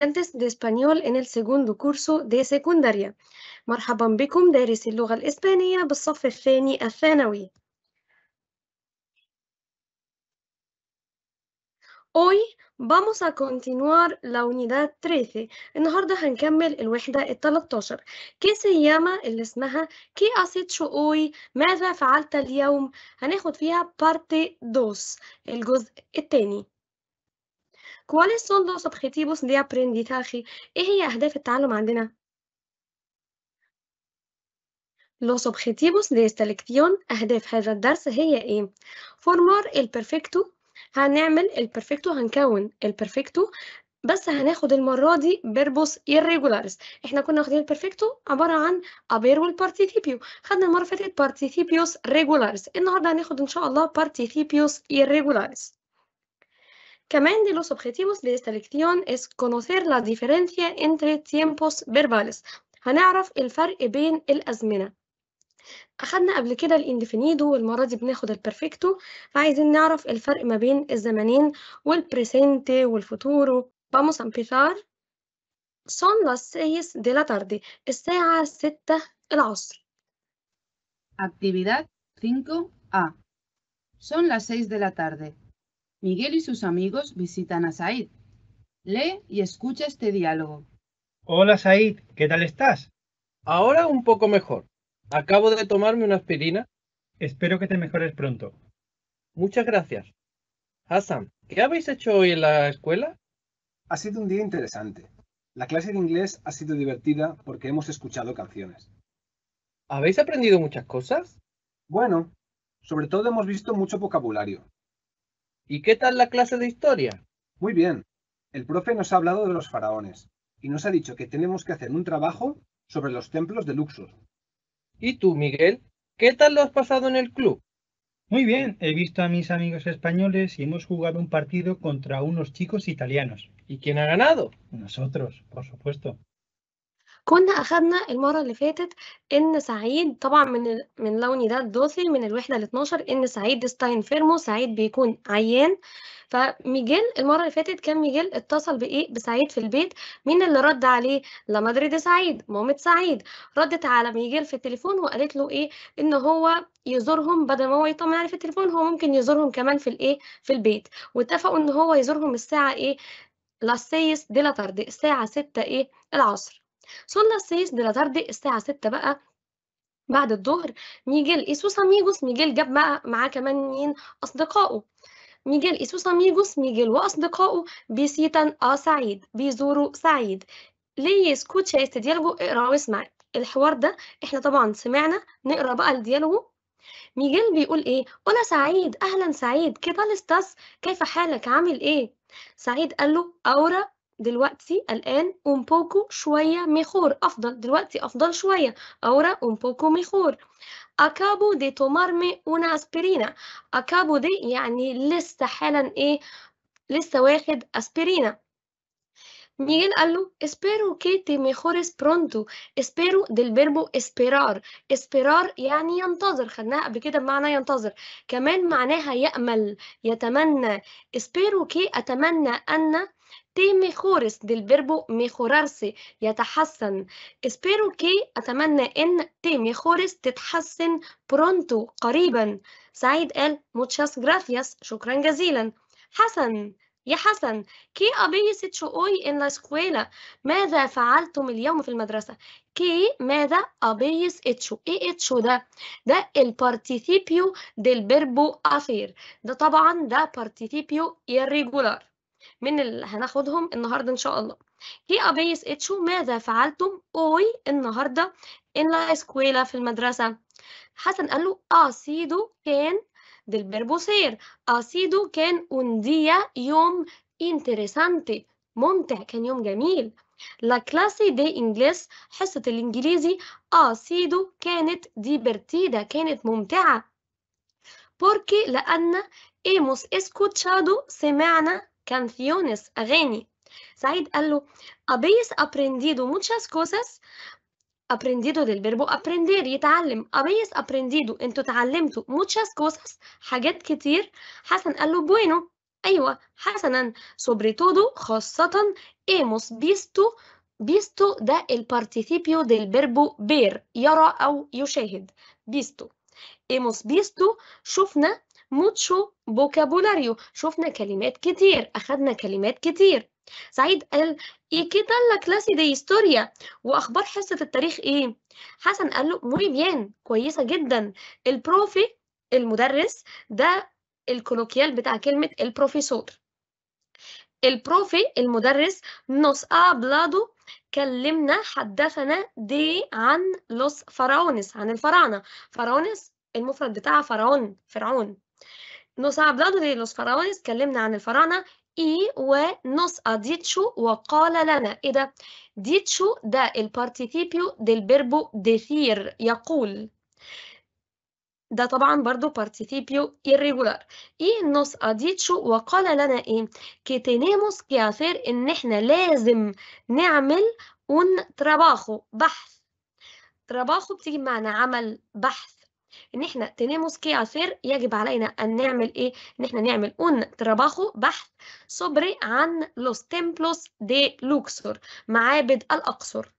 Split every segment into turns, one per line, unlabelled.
estudiantes de español en el segundo curso de secundaria. مرحبا بكم دارسي اللغة الإسبانية بالصف الثاني الثانوي. Hoy vamos a continuar la unidad 13. النهاردة هنكمل الوحدة ال 13. كي سياما اللي اسمها كي أسيتشو أوي ماذا فعلت اليوم؟ هناخد فيها parte 2 الجزء التاني. ¿Cuáles son los objetivos de aprendizaje? ¿Qué هي أهداف التعلم عندنا؟ Los objetivos de esta selección أهداف هذا الدرس هي إيه؟ Formar el perfecto هنعمل البرفكتو هنكون perfecto، بس هناخد المرة دي بيربوس irregularis احنا كنا واخدين البرفكتو عبارة عن ابير والبارتيثيبيو خدنا المرة اللي فاتت بارتيثيبيوس regularis النهاردة هناخد ان شاء الله بارتيثيبيوس irregularis Camén de los objetivos de esta lección es conocer la diferencia entre tiempos verbales هنعرف الفرق بين الأزمنة el قبل كده الاندفينيدو والمرة دي بناخد عايزين نعرف الفرق ما بين vamos a empezar son las 6 de la tarde Actividad 5A Son las 6 de la tarde. Miguel y sus amigos visitan a Said. Lee y escucha este diálogo. Hola Said, ¿qué tal estás? Ahora un poco mejor. Acabo de tomarme una aspirina. Espero que te mejores pronto. Muchas gracias. Hassan, ¿qué habéis hecho hoy en la escuela? Ha sido un día interesante. La clase de inglés ha sido divertida porque hemos escuchado canciones. ¿Habéis aprendido muchas cosas? Bueno, sobre todo hemos visto mucho vocabulario, ¿Y qué tal la clase de historia? Muy bien. El profe nos ha hablado de los faraones y nos ha dicho que tenemos que hacer un trabajo sobre los templos de Luxor. ¿Y tú, Miguel? ¿Qué tal lo has pasado en el club? Muy bien, he visto a mis amigos españoles y hemos jugado un partido contra unos chicos italianos. ¿Y quién ha ganado? Nosotros, por supuesto. كنا أخدنا المرة اللي فاتت إن سعيد طبعا من من لوني ده الدوثي من الوحدة ال 12 إن سعيد ستاين فيرمو سعيد بيكون عيان فميجيل المرة اللي فاتت كان ميجيل اتصل بإيه بسعيد في البيت مين اللي رد عليه لا مدريد سعيد مامة سعيد ردت على ميجيل في التليفون وقالت له إيه إن هو يزورهم بدل ما هو يطمن عليه في التليفون هو ممكن يزورهم كمان في الإيه في البيت واتفقوا إن هو يزورهم الساعة إيه لاسيس دي لا الساعة 6 إيه العصر صلى السيس دي لاتاردي الساعة 6 بقى بعد الظهر ميجيل إيسوس أميجوس ميجيل جاب بقى معاه كمان مين أصدقائه ميجيل إيسوس أميجوس ميجيل وأصدقائه بيسيتن آ آه، سعيد بيزوروا سعيد ليه سكوتشا يستديالجو اقرا واسمع الحوار ده احنا طبعا سمعنا نقرا بقى الديالجو ميجيل بيقول ايه أنا سعيد أهلا سعيد كيف كيف حالك عامل ايه سعيد قال له أورا دلوقتي الآن un poco شوية ميخور أفضل دلوقتي أفضل شوية أورا un poco ميخور acabo de tomarme una aspirina acabo de يعني لسه حالا إيه لسه واخد أسبرينا ميغيل قال له espero que te mejores pronto espero del verbo esperar esperar يعني ينتظر خدناها قبل كده بمعنى ينتظر كمان معناها يأمل يتمنى espero que أتمنى أن تي ميخورس del verbo mejorarse يتحسن espero que أتمنى إن تي ميخورس تتحسن pronto قريبا سعيد قال muchas gracias شكرا جزيلا حسن يا حسن كي أبيست hoy en إن لا ماذا فعلتم اليوم في المدرسة كي ماذا أبيس اتشو ايه اتشو ده ده البارتيثيبيو del verbo hacer ده طبعا ده بارتيثيبيو irregular من اللي هناخدهم النهارده ان شاء الله هي ابيس اتشو ماذا فعلتم اوي النهارده ان لا اسكويلا في المدرسه حسن قال له اسيدو كان del verbo اسيدو كان اونديا يوم انتريسانتي ممتع كان يوم جميل. لا كلاسي دي انجليس حصة الإنجليزي اسيدو كانت divertida كانت ممتعة. بوركي لأن ايموس اسكوتشادو سمعنا canciones أغاني سعيد قال له habéis aprendido muchas cosas aprendido del verbo aprender يتعلم habéis aprendido انتوا اتعلمتوا muchas cosas حاجات كتير حسن قال له bueno ايوه حسنا sobre todo خاصة hemos visto visto ده البارتيسيبيو del verbo ver يرى او يشاهد visto hemos visto شفنا mucho vocabulario شفنا كلمات كتير أخدنا كلمات كتير سعيد قال إيه كده tal la دي de وأخبار حصة التاريخ إيه حسن قال له موي بيان كويسة جدا البروفي المدرس ده الكولوكيال بتاع كلمة البروفيسور البروفي المدرس نوس أبلادو كلمنا حدثنا دي عن لوس فراونس عن الفراعنة فراونس المفرد بتاع فرعون فرعون Nos hablado de los faraones اتكلمنا عن الفراعنة y nos ha dicho وقال لنا ايه ده dicho ده البارتيتيبيو del verbo decir يقول ده طبعا برضو participio irregular y nos ha dicho وقال لنا ايه que tenemos que hacer ان احنا لازم نعمل un trabajo بحث trabajo بتيجي بمعنى عمل بحث ان احنا تنيموس كي اثير يجب علينا ان نعمل ايه ان احنا نعمل اون trabajo بحث صبري عن لوس تيمبلوس دي لوكسور معابد الاقصر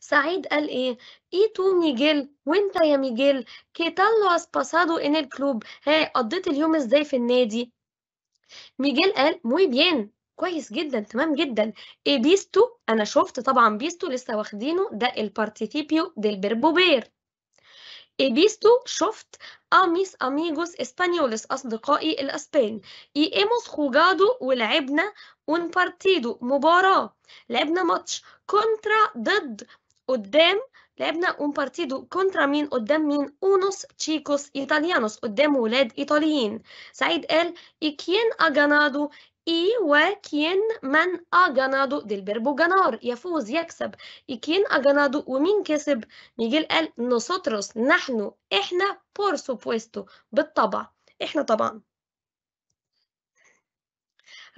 سعيد قال ايه اي تو ميجيل وانت يا ميجيل كي تالو has ان الكلوب el ها قضيت اليوم ازاي في النادي ميجيل قال موي بيان كويس جدا تمام جدا اي بيستو انا شفت طبعا بيستو لسه واخدينه ده البارتيتيبيو ديل بربوبير he visto شفت a mis amigos españoles أصدقائي الأسبان y hemos jugado ولعبنا un partido مباراة لعبنا ماتش contra ضد قدام لعبنا un partido contra مين قدام مين unos chicos italianos قدام ولاد إيطاليين سعيد قال y quien ha ganado وكين من أجنادو دي البربو جنار يفوز يكسب كين أجنادو ومين كسب ميجيل قال نوسوتروس نحن إحنا بور سوبويستو بالطبع إحنا طبعا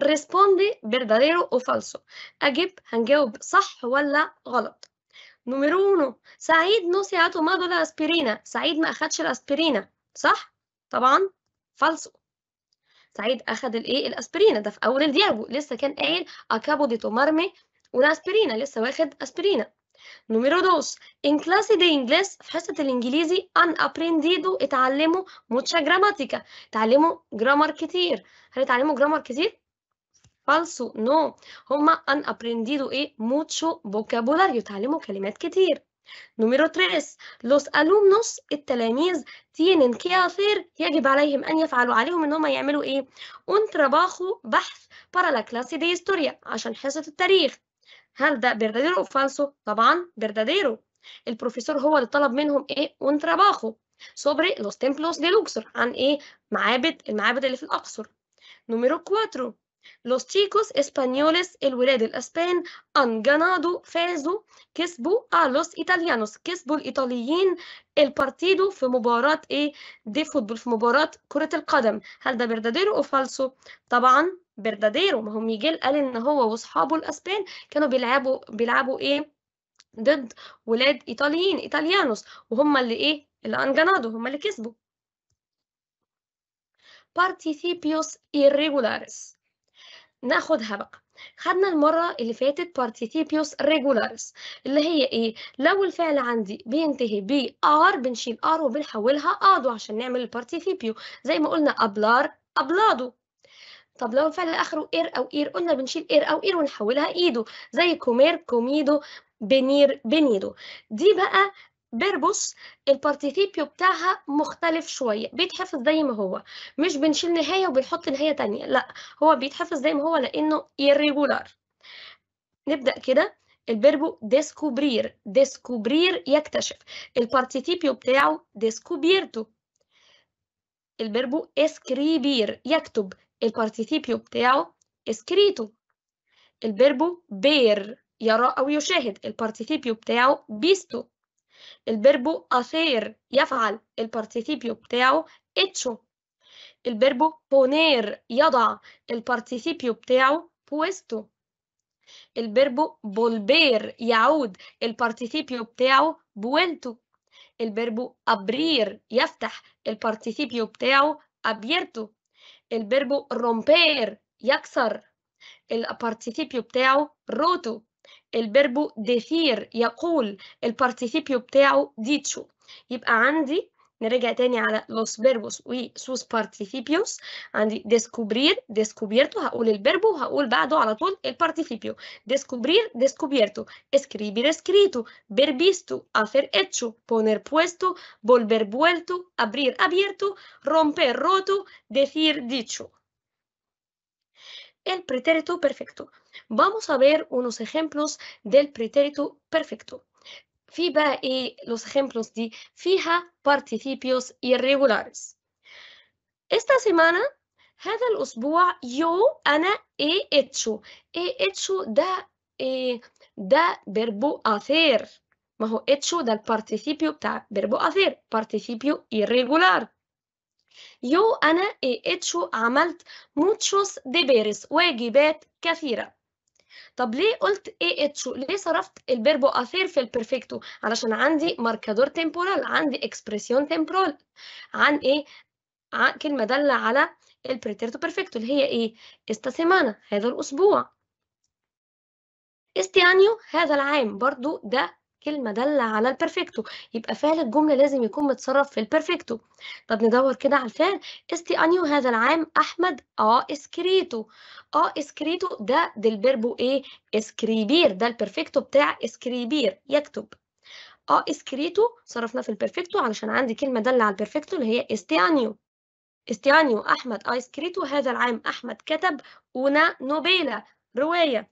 ريسبوندي verdadero او فالسو أجيب هنجاوب صح ولا غلط نمرو سعيد نو se ha tomado سعيد ما أخدش الاسبرينا صح طبعا فالسو سعيد اخذ الايه الاسبرينه ده في اول الديابو لسه كان قايل اكابو دي تومارمي una لسه واخد اسبرينه نوميرو دوس ان كلاس دي انجليس في حصه الانجليزي ان ابرينديدو اتعلموا موتشا جراماتيكا اتعلموا جرامر كتير هل اتعلموا جرامر كتير فالسو نو no. هما ان ابرينديدو ايه موتشو فوكابولاريو اتعلموا كلمات كتير Número 3. Los alumnos التلاميذ tienen que hacer يجب عليهم أن يفعلوا عليهم إن هم يعملوا إيه؟ un trabajo بحث para la clase de historia عشان حصة التاريخ. هل ده verdadero o falso؟ طبعا verdadero. El profesor هو اللي طلب منهم إيه؟ un trabajo sobre los templos de Luxor عن إيه؟ معابد المعابد اللي في الأقصر. Número 4. Los chicos españoles, الولاد الأسبان, han ganado, فازوا, كسبوا a los italianos, كسبوا الإيطاليين البارتيدو في مباراة إيه؟ دي فوتبول في مباراة كرة القدم، هل ده برداديرو أو فالسو؟ طبعًا برداديرو، ما هو ميجيل قال إن هو وأصحابه الأسبان كانوا بيلعبوا بيلعبوا إيه؟ ضد ولاد إيطاليين إيطاليانوس وهم اللي إيه؟ اللي أنجنادو هم اللي كسبوا. Participios irregulares ناخدها بقى خدنا المرة اللي فاتت participios regularis اللي هي ايه لو الفعل عندي بينتهي ب ار بنشيل ار وبنحولها ادو عشان نعمل البارتيسيبيو زي ما قلنا ابلار ابلادو طب لو الفعل اخره اير او اير قلنا بنشيل اير او اير ونحولها ايدو زي كومير كوميدو بنير بنيدو دي بقى بيربوس البارتيسيبيو بتاعها مختلف شوية بيتحفظ زي ما هو مش بنشيل نهاية وبنحط نهاية تانية لا هو بيتحفظ زي ما هو لأنه irregular نبدأ كده البربو ديسكوبرير ديسكوبرير يكتشف البارتيسيبيو بتاعه ديسكوبيرتو البربو اسكريبير يكتب البارتيسيبيو بتاعه اسكريتو البربو بير يرى أو يشاهد البارتيسيبيو بتاعه بيستو El verbo hacer, yafa'l, el participio teao hecho. El verbo poner, ya'da', el participio teao puesto. El verbo volver, ya'ud, el participio teao vuelto. El verbo abrir, yaftah', el participio teao abierto. El verbo romper, yaxar, el participio teao roto. El verbo decir, البارتيسيبيو بتاعه Y يبقى عندي نرجع تاني على los verbos y sus participios عندي descubrir descubierto el verbo وهقول بعده على طول el participio descubrir descubierto escribir escrito ver visto hacer hecho poner puesto volver vuelto abrir abierto romper roto decir dicho el pretérito perfecto. Vamos a ver unos ejemplos del pretérito perfecto. Fiba y los ejemplos de fija participios irregulares. Esta semana هذا الأسبوع yo, Ana he hecho. He hecho da eh, verbo hacer Majo, hecho del participio verbo hacer participio irregular يو أنا إتشو عملت موتشوس دي بيرس واجبات كثيرة طب ليه قلت اي اتشو ليه صرفت البربو اثير في البرفكتو علشان عندي ماركادور تيمبورال عندي اكسبريسيون تيمبورال عن ايه عن كلمه داله على البريتيرتو بيرفكتو اللي هي ايه استا سيمانا هذا الاسبوع استيانيو هذا العام برضو ده كلمة دالة على البرفكتو يبقى فعل الجملة لازم يكون متصرف في البرفكتو طب ندور كده على الفعل استي أنيو هذا العام أحمد آه إسكريتو آه إسكريتو ده دي بيربو إيه إسكريبير ده البرفكتو بتاع إسكريبير يكتب آه إسكريتو صرفناه في البرفكتو علشان عندي كلمة دالة على البرفكتو اللي هي استي أنيو استيانيو أحمد آيسكريتو هذا العام أحمد كتب أونا نوبيلا رواية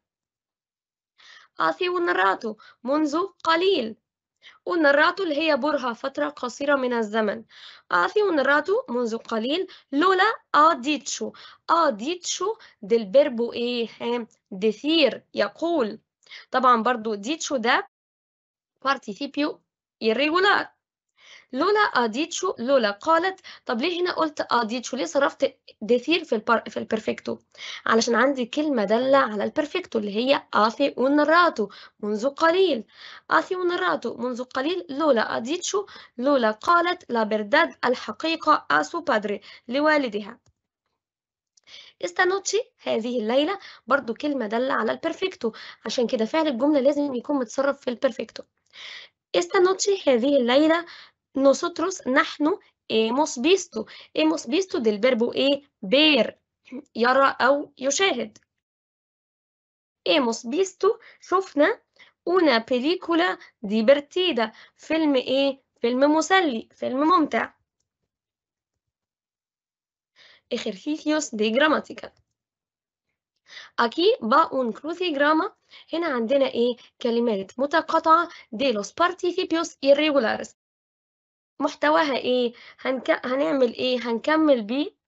أعطي ونراتو منذ قليل ونراتو اللي هي برها فترة قصيرة من الزمن أعطي ونراتو منذ قليل لولا أديتشو أديتشو دل بربو إيه دثير يقول طبعا برضو ديتشو ده بارتيسيبيو irregular لولا أديتشو لولا قالت طب ليه هنا قلت أديتشو ليه صرفت دثير في البر... في البرفكتو علشان عندي كلمة دالة على البرفكتو اللي هي أثي ونراتو منذ قليل أثي ونراتو منذ قليل لولا أديتشو لولا قالت لابرداد الحقيقة أسو بادري لوالدها استانوتشي هذه الليلة برضو كلمة دالة على البرفكتو عشان كده فعل الجملة لازم يكون متصرف في البرفكتو استانوتشي هذه الليلة nosotros, نحن, hemos visto. Hemos visto del verbo ايه ver, يرى أو يشاهد. Hemos visto, شفنا una película divertida, فيلم ايه؟ فيلم مسلي، فيلم ممتع. Ejercicios de gramática. Aquí va un crucigrama. هنا عندنا ايه؟ كلمات متقاطعة de los participios irregulares. محتواها ايه هنك... هنعمل ايه هنكمل بيه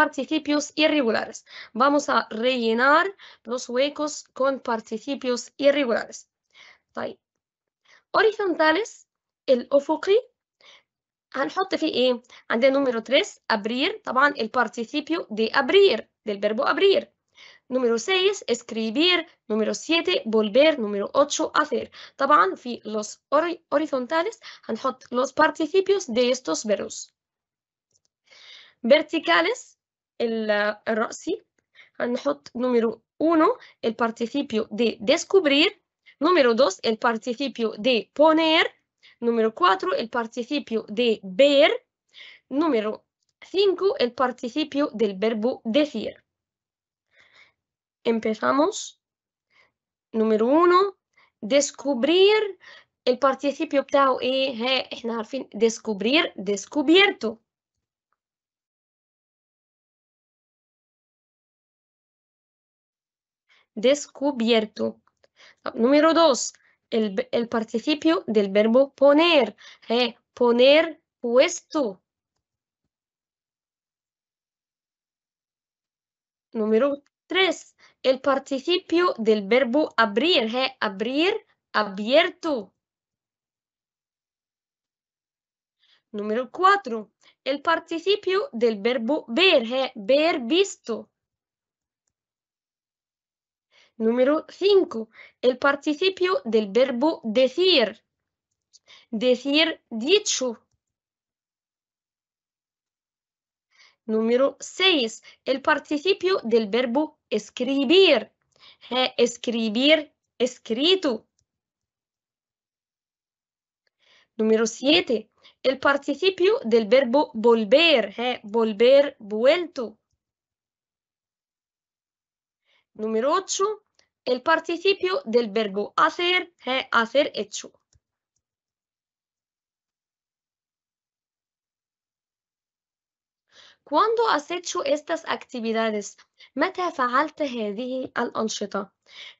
participios irregulares vamos a rellenar los huecos con participios irregulares طيب horizontales الأفقي هنحط فيه ايه عندنا نمبر 3 abrir طبعا participio de abrir del verbo abrir número 6 escribir número 7 volver número 8 hacer طبعا في los horizontales هنحط los participios de estos verbos verticales el هنحط número 1 el participio de descubrir número 2 el participio de poner número 4 el participio de ver número 5 el participio del verbo decir empezamos. Número uno, descubrir el participio بتاعه y ها descubrir descubierto descubierto número dos el, participio del verbo poner poner puesto número tres el participio del verbo abrir ¿eh? abrir, abierto. Número 4. El participio del verbo ver ¿eh? ver visto. Número 5. El participio del verbo decir. Decir dicho. Número 6. El participio del verbo escribir, eh, escribir, escrito. Número siete. El participio del verbo volver, eh, volver, vuelto. Número ocho. El participio del verbo hacer, eh, hacer hecho. Cuando has hecho estas actividades? متى فعلت هذه الأنشطة؟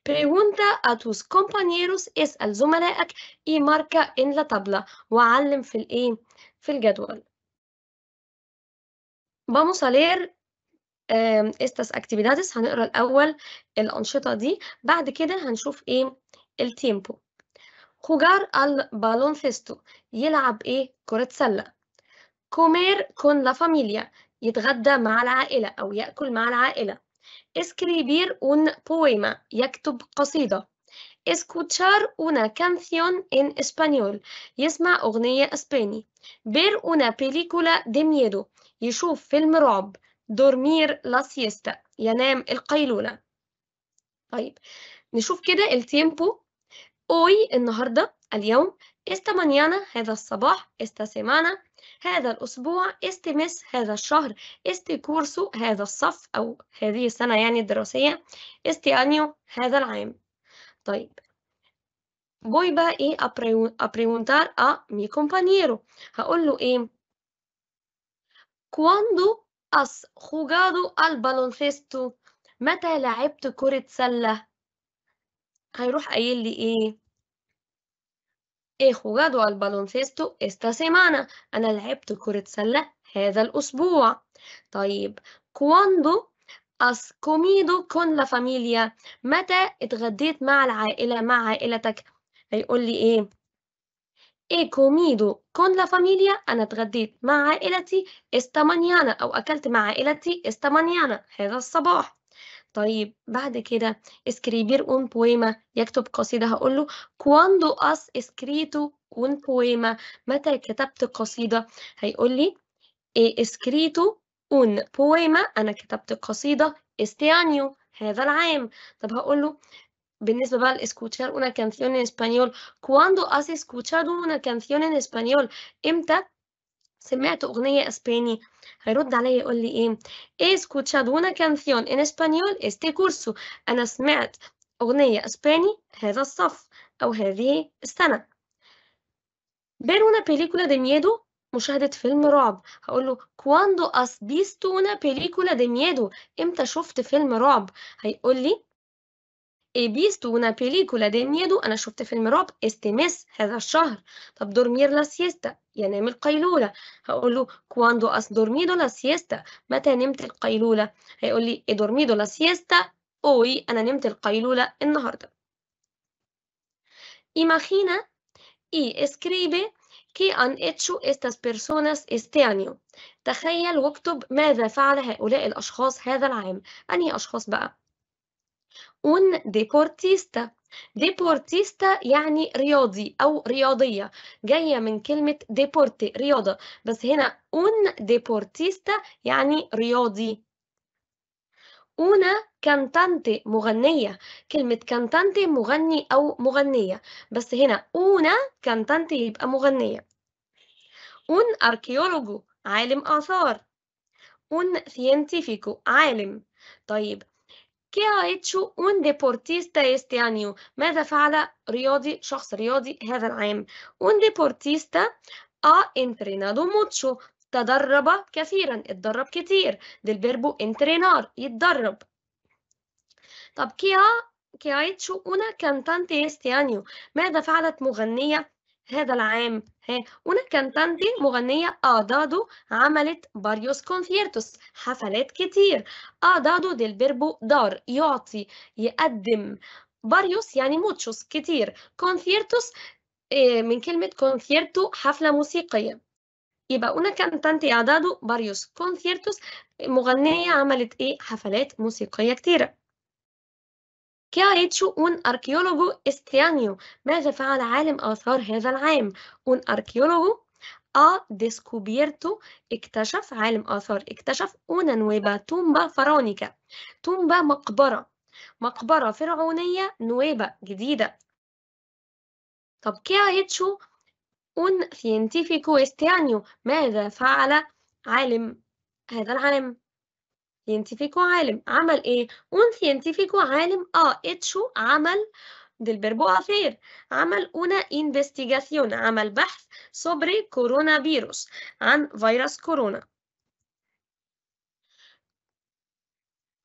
Pregunta a tus compañeros اسأل زملائك y marca en la tabla وعلم في الإيه؟ في الجدول. Vamos a leer eh, estas actividades هنقرأ الأول الأنشطة دي بعد كده هنشوف إيه التيمبو. jugar al baloncesto يلعب إيه؟ كرة سلة. comer con la familia يتغدى مع العائلة أو يأكل مع العائلة escribir un poema يكتب قصيدة escuchar una canción en español يسمع أغنية أسباني ver una película de miedo يشوف فيلم رعب dormir la siesta ينام القيلولة طيب نشوف كده التيمبو hoy النهاردة اليوم esta mañana هذا الصباح esta semana هذا الأسبوع استمس هذا الشهر استي كورسو هذا الصف أو هذه السنة يعني الدراسية استي أنيو هذا العام طيب voy a ir a preguntar a mi compañero هقول له إيه cuando has jugado al baloncesto متى لعبت كرة سلة هيروح قايل لي إيه he jugado al baloncesto esta semana أنا لعبت كرة سلة هذا الأسبوع طيب cuando has comido con la familia متى اتغديت مع العائلة مع عائلتك هيقول لي ايه he comido con la familia أنا اتغديت مع عائلتي esta mañana أو أكلت مع عائلتي esta mañana هذا الصباح طيب بعد كده escribir un poema يكتب قصيدة هقول له cuando has escrito un poema متى كتبت قصيدة هيقول لي escrito un poema أنا كتبت قصيدة este año هذا العام طب هقول له بالنسبة بقى لإسكوتشار una canción en español cuando has escuchado una canción en español إمتى سمعت أغنية أسباني هيرد عليا يقول لي إيه إي سكوتشاد ونا كانثيون إن إسبانيول إستي كورسو أنا سمعت أغنية أسباني هذا الصف أو هذه السنة ver una película de miedo مشاهدة فيلم رعب هقول له كواندو أس بيستو una película de miedo إمتى شفت فيلم رعب هيقول لي اي visto una película de miedo أنا شفت فيلم رعب استمس هذا الشهر طب دورمير la siesta ينام القيلولة هقول له cuando has dormido la siesta متى نمت القيلولة هيقول لي he dormido la siesta hoy أنا نمت القيلولة النهاردة Imagina y اسكريبي qué han hecho estas personas este año تخيل واكتب ماذا فعل هؤلاء الأشخاص هذا العام أنهي أشخاص بقى un deportista ديبورتيستا يعني رياضي أو رياضية جاية من كلمة ديبورتي رياضة بس هنا un ديبورتيستا يعني رياضي una كانتانتي مغنية كلمة كانتانتي مغني أو مغنية بس هنا una كانتانتي يبقى مغنية un أركيولوجو عالم آثار un científico عالم طيب ¿Qué ha hecho un deportista este año? ماذا فعل رياضي شخص رياضي هذا العام؟ Un deportista ha entrenado mucho. تدرب كثيرا اتدرب كتير del verbo entrenar يتدرب طب كي ha, que ha hecho una cantante este año ماذا فعلت مغنية هذا العام ها una كانتانتي مغنية أعدادو عملت باريوس كونفيرتوس حفلات كتير أعدادو دي verbo دار يعطي يقدم باريوس يعني موتشوس كتير كونفيرتوس آه، من كلمة كونفيرتو حفلة موسيقية يبقى una كانتانتي أعدادو باريوس كونفيرتوس مغنية عملت إيه حفلات موسيقية كتيرة كي ريتشو اون اركيولوجو استيانيو ماذا فعل عالم اثار هذا العام اون اركيولوجو ا ديسكوبيرتو اكتشف عالم اثار اكتشف اون نويبا تومبا فرونيكا تومبا مقبره مقبره فرعونيه نويبا جديده طب كي ريتشو اون سينتيفيكو استيانيو ماذا فعل عالم هذا العالم científico عالم عمل ايه un científico عالم ha hecho عمل del verbo hacer عمل una investigación عمل بحث sobre coronavirus عن فيروس كورونا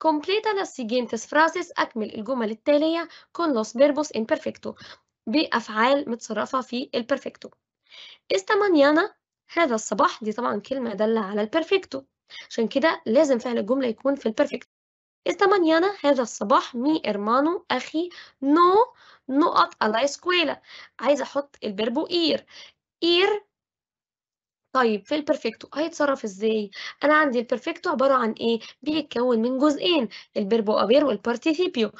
Completa las siguientes frases أكمل الجمل التالية con los verbos imperfecto بأفعال متصرفة في البرفكتو esta mañana هذا الصباح دي طبعا كلمة دالة على البرفكتو عشان كده لازم فعل الجملة يكون في البرفكت استمانيانا هذا الصباح مي إرمانو أخي نو نقط على اسكويلا عايزة أحط البربو إير إير طيب في البرفكتو هيتصرف ازاي؟ انا عندي البرفكتو عباره عن ايه؟ بيتكون من جزئين البربو ابير والبارتيسيبيو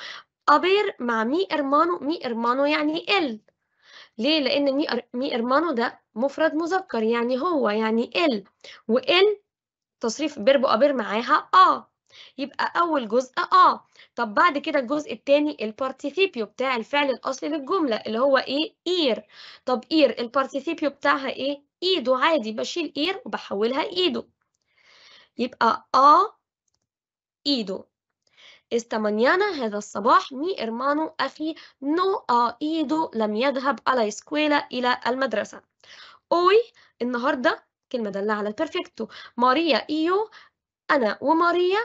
ابير مع مي ارمانو مي ارمانو يعني ال ليه؟ لان مي ارمانو ده مفرد مذكر يعني هو يعني ال وال تصريف بيرب أبير معاها آه يبقى أول جزء آه طب بعد كده الجزء التاني البارتيسيبيو بتاع الفعل الأصلي للجملة اللي هو إيه إير طب إير البارتيسيبيو بتاعها إيه إيده عادي بشيل إير وبحولها إيده يبقى آه إيده استمانيانا هذا الصباح مي ارمانو أخي نو ha آه، ido لم يذهب على اسكويلا إلى المدرسة. اوي النهاردة كلمة دالة على البرفكتو ماريا إيو أنا وماريا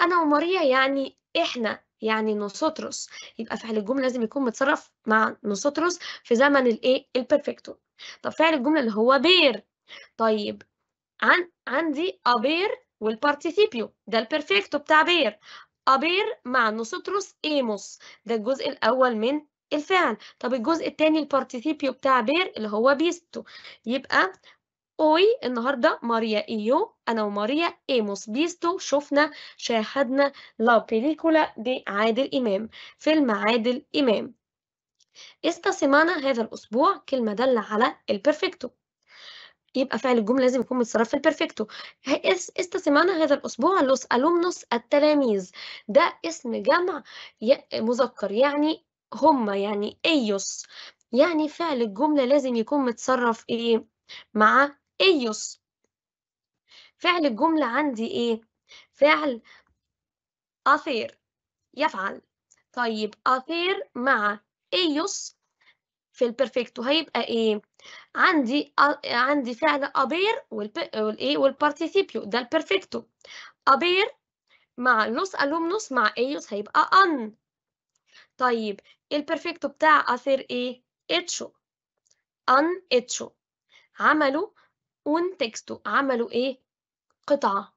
أنا وماريا يعني إحنا يعني نوسوتروس يبقى فعل الجملة لازم يكون متصرف مع نوسوتروس في زمن الإيه البرفكتو طب فعل الجملة اللي هو بير طيب عن عندي أبير والبارتيسيبيو ده البرفكتو بتاع بير أبير مع نوسوتروس إيموس ده الجزء الأول من الفعل طب الجزء الثاني البارتيسيبيو بتاع بير اللي هو بيستو يبقى أوي النهاردة ماريا إيو أنا وماريا إيموس بيستو شفنا شاهدنا لا بيليكولا دي عادل إمام فيلم عادل إمام إستا سيمانا هذا الأسبوع كلمة دالة على البرفكتو يبقى فعل الجملة لازم يكون متصرف في البرفكتو إستا سيمانا هذا الأسبوع لوس ألومنوس التلاميذ ده اسم جمع مذكر يعني هما يعني إيوس يعني فعل الجملة لازم يكون متصرف ايه مع ايوس فعل الجملة عندي إيه؟ فعل أثير يفعل طيب أثير مع ايوس في البرفكتو هيبقى إيه؟ عندي عندي فعل أبير والإيه والبارتيسيبيو ده البرفكتو أبير مع لوس ألومنوس مع ايوس هيبقى أن طيب البرفكتو بتاع أثير إيه؟ اتشو أن اتشو عملوا texto عملوا إيه؟ قطعة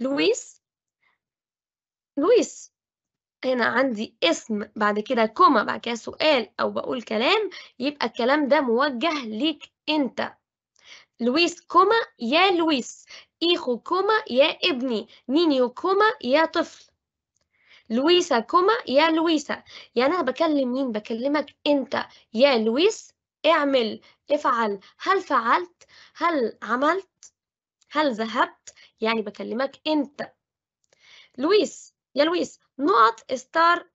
لويس لويس هنا عندي اسم بعد كده كوما بعد كده سؤال أو بقول كلام يبقى الكلام ده موجه ليك أنت لويس كوما يا لويس إيخو كوما يا ابني نينيو كوما يا طفل لويسا كوما يا لويسا يعني أنا بكلم مين بكلمك أنت يا لويس اعمل افعل هل فعلت هل عملت هل ذهبت يعني بكلمك انت لويس يا لويس نقط ستار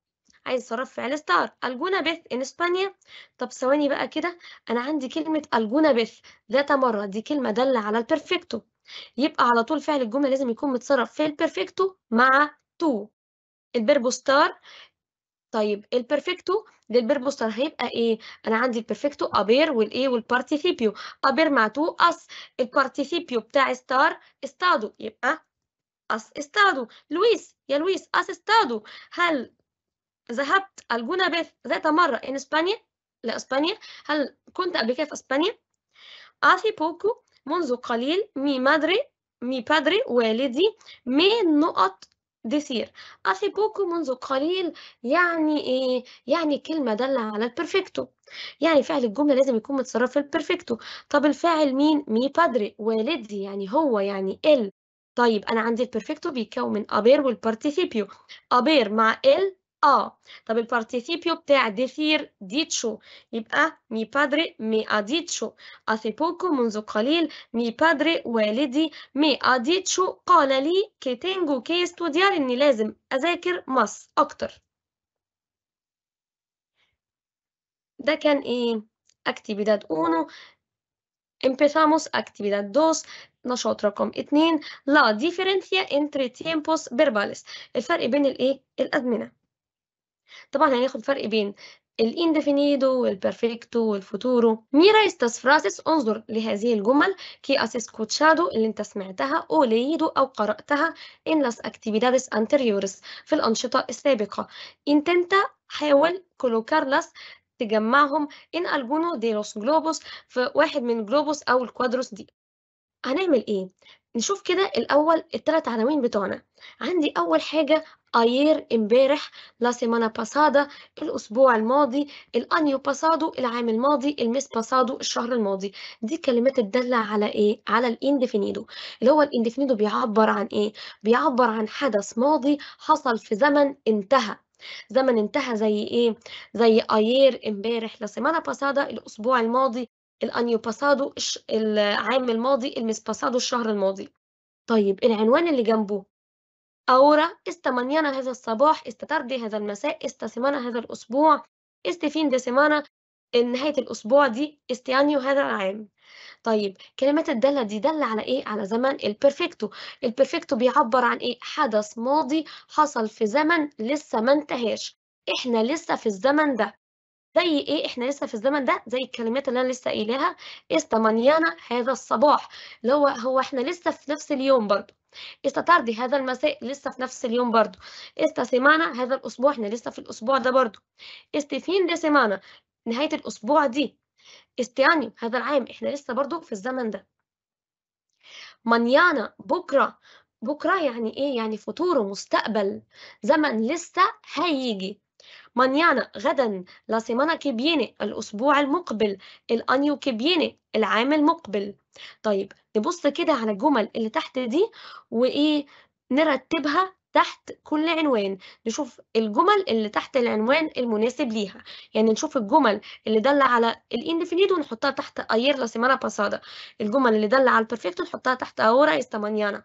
عايز صرف فعل ستار الجونا بث ان اسبانيا طب ثواني بقى كده انا عندي كلمه الجونا بث ذات مره دي كلمه داله على البرفكتو يبقى على طول فعل الجمله لازم يكون متصرف في البرفكتو مع تو البربو ستار طيب البرفكتو للبربوستر هيبقى ايه انا عندي البرفكتو ابير والايه والبارتيسيبيو ابير مع تو اس البارتيسيبيو بتاع ستار استادو يبقى اس استادو لويس يا لويس اس استادو هل ذهبت الجونا بيث ذات مرة إن إسبانيا لإسبانيا هل كنت قبل كده في إسبانيا اسي بوكو منذ قليل مي madre مي padre والدي مي نقط ديسير أسي بوكو منذ قليل يعني إيه؟ يعني كلمة دالة على البرفكتو يعني فعل الجملة لازم يكون متصرف في البرفكتو طب الفاعل مين؟ مي بادري والدي يعني هو يعني ال طيب أنا عندي البرفكتو بيكون من أبير والبارتيسيبيو أبير مع ال اه طب البارتيسيبيو بتاع ديسير ديتشو يبقى مي بادري مي اديتشو أسي بوكو منذ قليل مي بادري والدي مي اديتشو قال لي كي tengo كي استوديار إني لازم أذاكر مص أكتر ده كان إيه؟ أكتيفيداد أونو Empezamos actividad 2 نشاط رقم اتنين لا ديفرنسيا انتري تيمبوس verbales الفرق بين الايه الازمنه طبعا هناخد فرق بين الاندفينيدو والبرفكتو والفوتورو ميرا استاس frases انظر لهذه الجمل كي اسيس كوتشادو اللي انت سمعتها او ليدو او قرأتها ان لاس actividades anteriores في الأنشطة السابقة انت حاول colocarlas تجمعهم ان الجونو دي لوس جلوبوس في واحد من جلوبوس أو الكوادروس دي هنعمل إيه؟ نشوف كده الأول التلات عناوين بتوعنا عندي أول حاجة اير امبارح لا سيمانا باسادا الأسبوع الماضي الأنيو باسادو العام الماضي الميس باسادو الشهر الماضي دي كلمات تدل على إيه؟ على الاندفينيدو اللي هو الاندفينيدو بيعبر عن إيه؟ بيعبر عن حدث ماضي حصل في زمن انتهى زمن انتهى زي ايه؟ زي اير امبارح لا سيمانا باسادا الاسبوع الماضي الانيو باسادو العام الماضي المس باسادو الشهر الماضي طيب العنوان اللي جنبه أورا استمانيانا هذا الصباح استتردي هذا المساء استسمانا هذا الأسبوع استفين دي سمانا نهاية الأسبوع دي استيانيو هذا العام طيب كلمات الدالة دي دالة على إيه؟ على زمن البرفكتو البرفكتو بيعبر عن إيه؟ حدث ماضي حصل في زمن لسه ما انتهاش إحنا لسه في الزمن ده زي ايه احنا لسه في الزمن ده زي الكلمات اللي انا لسه قايلاها استا مانيانا هذا الصباح اللي هو هو احنا لسه في نفس اليوم برضه استا تاردي هذا المساء لسه في نفس اليوم برضه استا سيمانا هذا الاسبوع احنا لسه في الاسبوع ده برضه است فين دي سيمانا نهايه الاسبوع دي استياني هذا العام احنا لسه برضه في الزمن ده مانيانا بكره بكره يعني ايه يعني فطور ومستقبل زمن لسه هيجي مانيانا غدا, لا سيمانا كيبيني الأسبوع المقبل, الانيو كيبيني العام المقبل. طيب نبص كده على الجمل اللي تحت دي وإيه نرتبها تحت كل عنوان نشوف الجمل اللي تحت العنوان المناسب ليها يعني نشوف الجمل اللي دل على الاندفينيدو نحطها تحت اير لا سيمانا باسادا الجمل اللي دل على البرفكت نحطها تحت اورا استمانيانا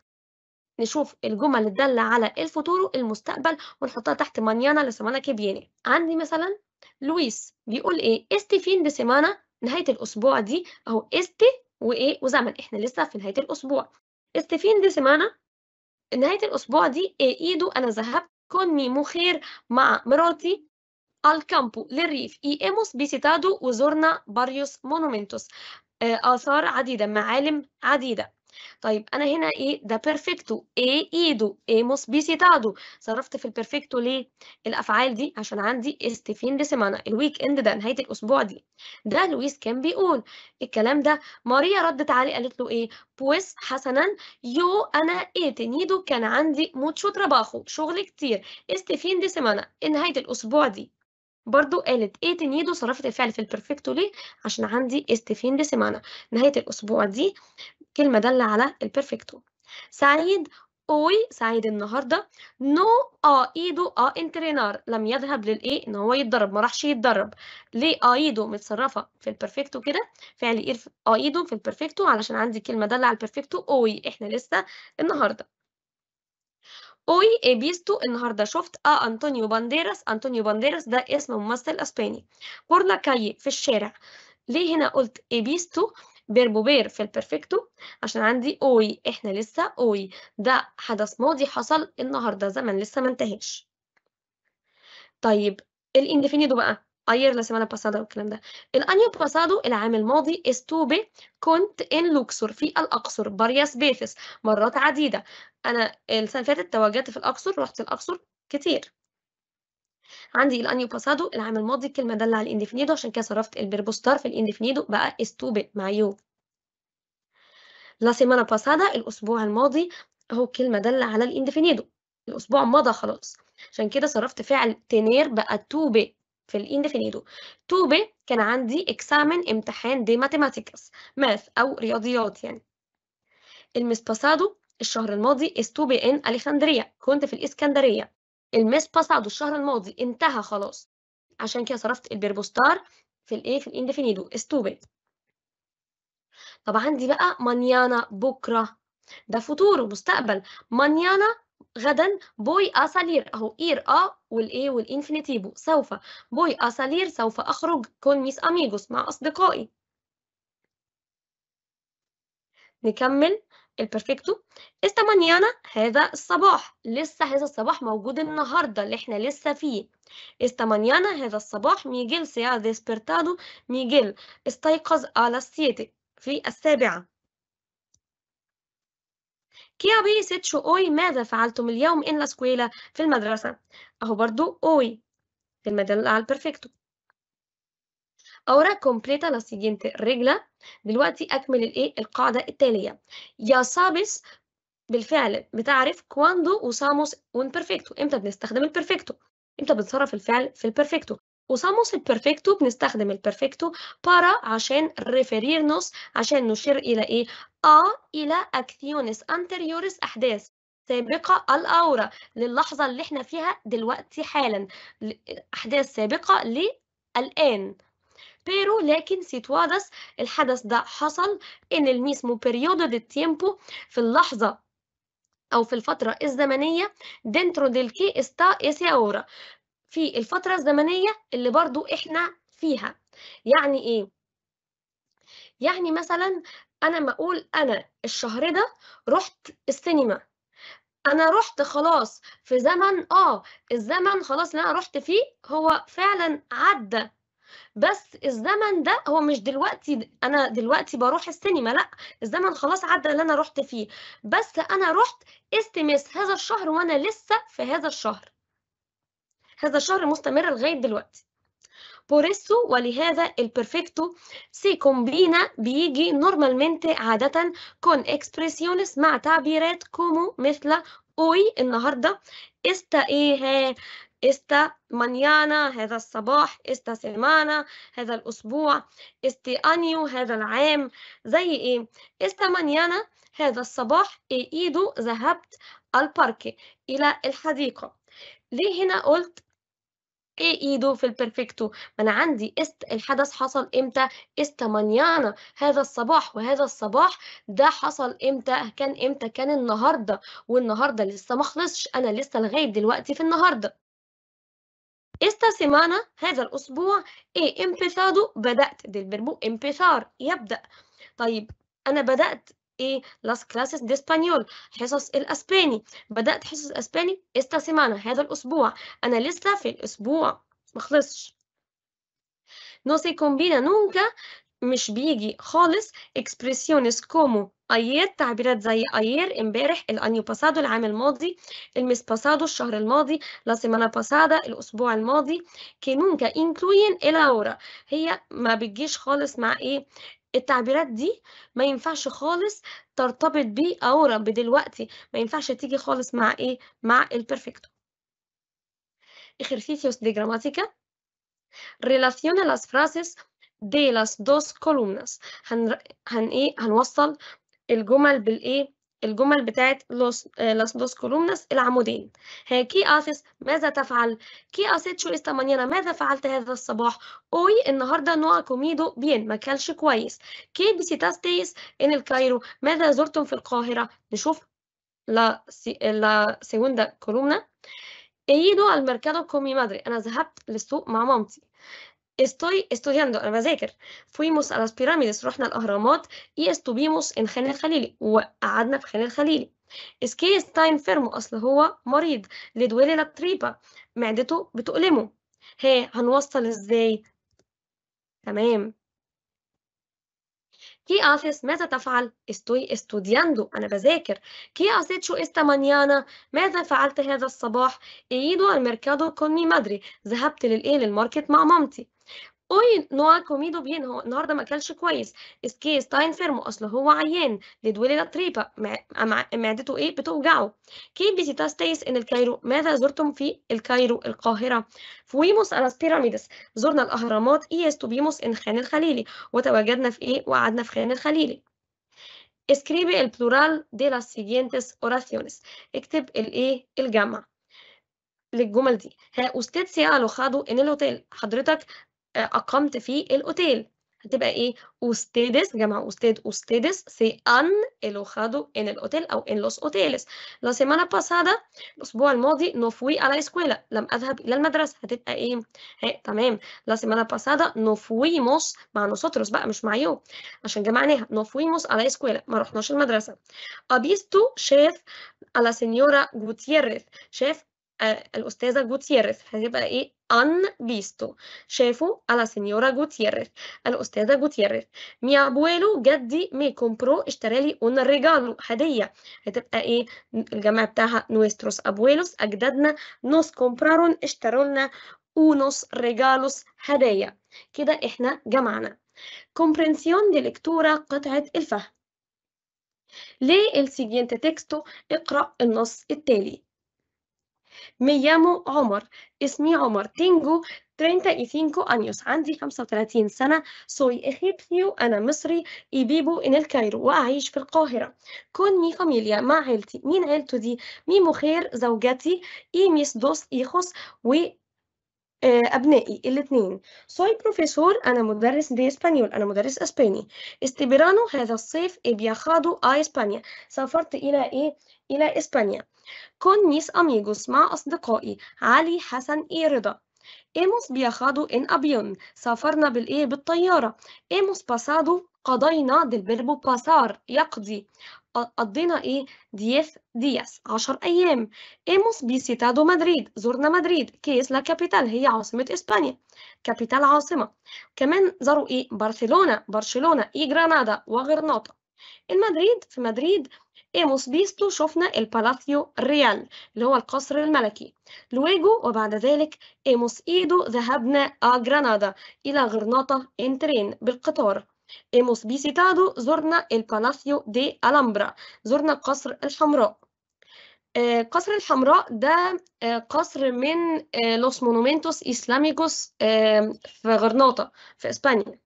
نشوف الجمل الدالة على الفوتورو المستقبل ونحطها تحت مانيانا لسمانا كبيانة عندي مثلا لويس بيقول ايه استي فين دي سيمانا نهاية الأسبوع دي أهو استي وإيه وزمن إحنا لسه في نهاية الأسبوع استي فين دي سيمانا نهاية الأسبوع دي إيه إيدو أنا ذهبت كوني مخير مع مراتي الكامبو للريف إي إيموس بيسيتادو وزورنا باريوس مونومنتوس آه، آثار عديدة معالم عديدة طيب انا هنا ايه ده بيرفكتو ايه ايدو ايه بيسيتادو صرفت في البيرفكتو ليه الافعال دي عشان عندي استفين دي سيمانا الويك اند ده نهايه الاسبوع دي ده لويس كان بيقول الكلام ده ماريا ردت عليه قالت له ايه بويس حسنا يو انا ايه تنيدو كان عندي موتشو trabajo شغل كتير استفين دي سيمانا نهايه الاسبوع دي برضو قالت ايه تنيدو صرفت الفعل في البرفكتو ليه عشان عندي استفين دي سيمانا نهاية الأسبوع دي كلمة دالة على البرفكتو سعيد أوي سعيد النهارده نو no, ايدو اه انترينار لم يذهب للايه ان هو يتدرب ما راحش يتدرب ليه اه ايدو متصرفه في البرفكتو كده فعل اه ايدو في البرفكتو علشان عندي كلمه داله على البرفكتو أوي احنا لسه النهارده أوي إيبيستو النهارده شفت اه أنطونيو بانديراس أنطونيو بانديراس ده اسم ممثل أسباني por كاي في الشارع ليه هنا قلت إيبيستو فيرب بير في البرفكتو عشان عندي اوي احنا لسه اوي ده حدث ماضي حصل النهارده زمن لسه ما انتهاش طيب الانديفينيدو بقى اير لا سيمانا باسادا والكلام ده الانيو باسادو العام الماضي استوبي كنت ان لوكسور في الاقصر بارياس بيفس مرات عديده انا السنه اللي فاتت تواجدت في الاقصر رحت الاقصر كتير عندي الانيو باسادو العام الماضي الكلمه دل على الانديفينيدو عشان كده صرفت البربوستار في الانديفينيدو بقى استوبي مع يو لا سيمانا باسادا الاسبوع الماضي اهو كلمه دل على الانديفينيدو الاسبوع مضى خلاص عشان كده صرفت فعل تنير بقى توبي في الانديفينيدو توبي كان عندي اكسامن امتحان دي ماتيماتيكس ماث او رياضيات يعني المس باسادو الشهر الماضي استوبي ان اليخاندريا كنت في الاسكندريه الماس باس عدو الشهر الماضي انتهى خلاص عشان كده صرفت البربوستار في الايه في الاندفينيدو استوبي طب عندي بقى مانيانا بكره ده فطور ومستقبل مانيانا غدا بوي اسالير اهو اير اه والايه والانفينيتيفو سوف بوي اسالير سوف اخرج كون ميس اميجوس مع اصدقائي نكمل البرفكتو استا مانيانا هذا الصباح لسه هذا الصباح موجود النهارده اللي احنا لسه فيه استا مانيانا هذا الصباح ميجيل سي ديسبرتادو ميجيل استيقظ على السيتي في السابعة كي ابي ستشو اوي ماذا فعلتم اليوم ان لاسكويلا في المدرسة أهو برضو اوي في المدلة على البرفكتو Ahora completa la siguiente regla. دلوقتي أكمل الإيه؟ القاعدة التالية. Ya sabes بالفعل بتعرف cuando usamos un perfecto. إمتى بنستخدم البرفكتو؟ إمتى بنصرف الفعل في البرفكتو؟ usamos el perfecto بنستخدم el perfecto para عشان referirnos عشان نشير إلى إيه؟ a آه، إلى acciones anteriores أحداث سابقة الأورا للحظة اللي احنا فيها دلوقتي حالا أحداث سابقة للآن بيرو لكن سيتوادس الحدث ده حصل ان الميسمو بيريودو دي de في اللحظة أو في الفترة الزمنية دنترو ديل كي استا اسيا اورا في الفترة الزمنية اللي برضو إحنا فيها يعني إيه؟ يعني مثلا أنا ما أقول أنا الشهر ده رحت السينما انا رحت خلاص في زمن اه الزمن خلاص اللي انا رحت فيه هو فعلا عدى بس الزمن ده هو مش دلوقتي انا دلوقتي بروح السينما لا الزمن خلاص عدى اللي انا رحت فيه بس انا رحت استمس هذا الشهر وانا لسه في هذا الشهر هذا الشهر مستمر لغايه دلوقتي بوريسو ولهذا البرفكتو سي كومبينا بيجي نورمالمنتي عادة كون اكسبريسيونس مع تعبيرات كومو مثل اوي النهاردة استا ايه esta mañana هذا الصباح esta semana هذا الأسبوع este año هذا العام زي إيه esta mañana هذا الصباح he ido, ذهبت البارك إلى الحديقة ليه هنا قلت ايه ايدو في البرفكتو ما انا عندي است الحدث حصل امتى است مانيانا هذا الصباح وهذا الصباح ده حصل امتى كان امتى كان النهارده والنهارده لسه ما خلصش انا لسه لغايه دلوقتي في النهارده Esta semana هذا الأسبوع إيه empezado بدأت del verbo empezar يبدأ طيب أنا بدأت إيه las clases de español حصص الأسباني بدأت حصص الأسباني esta semana هذا الأسبوع أنا لسه في الأسبوع مخلصش No se combina nunca مش بيجي خالص اكسبريسيونس كومو اير تعبيرات زي اير امبارح الانيو باسادو العام الماضي المس باسادو الشهر الماضي لا سيمانا باسادا الاسبوع الماضي كنونكا انكلوين الى اورا هي ما بتجيش خالص مع ايه التعبيرات دي ما ينفعش خالص ترتبط بيه اورا بدلوقتي ما ينفعش تيجي خالص مع ايه مع البرفكتو ejercicios دي جراماتيكا relaciona las frases de las dos columnas هن, هن ايه هنوصل الجمل بالايه الجمل بتاعت los, eh, آه، las dos columnas العمودين هي كي أسس ماذا تفعل؟ كي اسيت شو استمانينا ماذا فعلت هذا الصباح؟ أوي النهاردة نوع كوميدو بين ما كلش كويس كي بسيتاستيس إن الكايرو ماذا زرتم في القاهرة؟ نشوف لا, سي... لا سيوندا كولومنا إيدو المركادو كومي مادري أنا ذهبت للسوق مع مامتي Estoy estudiando, أنا بذاكر. Fuimos a las pirámides, رحنا الأهرامات. Y estuvimos en خان الخليلي، وقعدنا في خان الخليلي. Es que está enfermo, أصل هو مريض. Le duele la tripa, معدته بتؤلمه. ها هنوصل إزاي؟ تمام. ¿Qué haces? ماذا تفعل؟ Estoy estudiando. أنا بذاكر. ¿Qué has hecho esta mañana? ماذا فعلت هذا الصباح؟ He ido al mercado con mi madre. ذهبت للإيه؟ للماركت مع مامتي. أوي نوع كوميدو بين هو النهارده ما أكلش كويس إسكي ستاين فيرمو أصل هو عيان لدويلي لا تريبا مع... مع... معدته إيه بتوجعه كي بيزيتاستيس إن الكايرو ماذا زرتم في الكايرو القاهرة فويموس على بيراميدس زرنا الأهرامات إياس توبيموس إن خان الخليلي وتواجدنا في إيه وقعدنا في خان الخليلي اسكريبي البلورال دي لا سيجينتس اوراسيونس اكتب الايه الجمع للجمل دي ها استاذ se ha ان en حضرتك en el hotel. hotel. ustedes usted ustedes se han alojado en el hotel o en los hoteles la semana pasada los الماضي no fui a la escuela La أذهب إلى la semana pasada no fuimos a nosotros vamos mayor. no fuimos a la escuela la visto, المدرسة visto a la señora Gutiérrez شاف الأستاذة جوتيريز هتبقى إيه أن فيستو شافوا على سينيورا جوتيريز الأستاذة جوتيريز مي أبويلو جدي مي كومبرو اشترى لي أون ريجالو هدية هتبقى إيه الجماعة بتاعها نويستروس أبويلوس أجدادنا نوس كومبرارون اشتروا لنا أونوس ريجالوس هدايا كده احنا جمعنا كومبرينسيون دي lectura قطعة الفهم ليه السيجينت تكستو اقرأ النص التالي Me llamo Omar. اسمي عمر. Tengo 35 años. عندي 35 سنة. Soy egipcio. أنا مصري. Y vivo en el Cairo. وأعيش في القاهرة. Con mi familia. مع عيلتي. مين عيلته دي؟ Mi mujer زوجتي. Y mis dos hijos. و آه، أبنائي الاثنين soy profesor أنا مدرس دي إسبانيول أنا مدرس أسباني استبرانو هذا الصيف he viajado إسبانيا سافرت إلى إيه إلى إسبانيا كون ميس أميغوس مع أصدقائي علي حسن إيه رضا إيموس viajado إن أبيون سافرنا بالإيه بالطيارة إيموس باسادو قضينا del verbo باسار يقضي قضينا ايه دياس دياس 10 ايام ايموس بيسيتادو مدريد زرنا مدريد كيس لا كابيتال هي عاصمة اسبانيا كابيتال عاصمة كمان زاروا ايه برشلونة برشلونة اي جرانادا وغرناطة المدريد في مدريد ايموس بيستو شفنا البالاثيو ريال اللي هو القصر الملكي لويجو وبعد ذلك ايموس ايدو ذهبنا ا جرانادا الى غرناطة ان ترين بالقطار Hemos visitado, زرنا el Palacio de Alhambra زرنا قصر الحمراء قصر الحمراء ده قصر من los monumentos islámicos في غرناطة في إسبانيا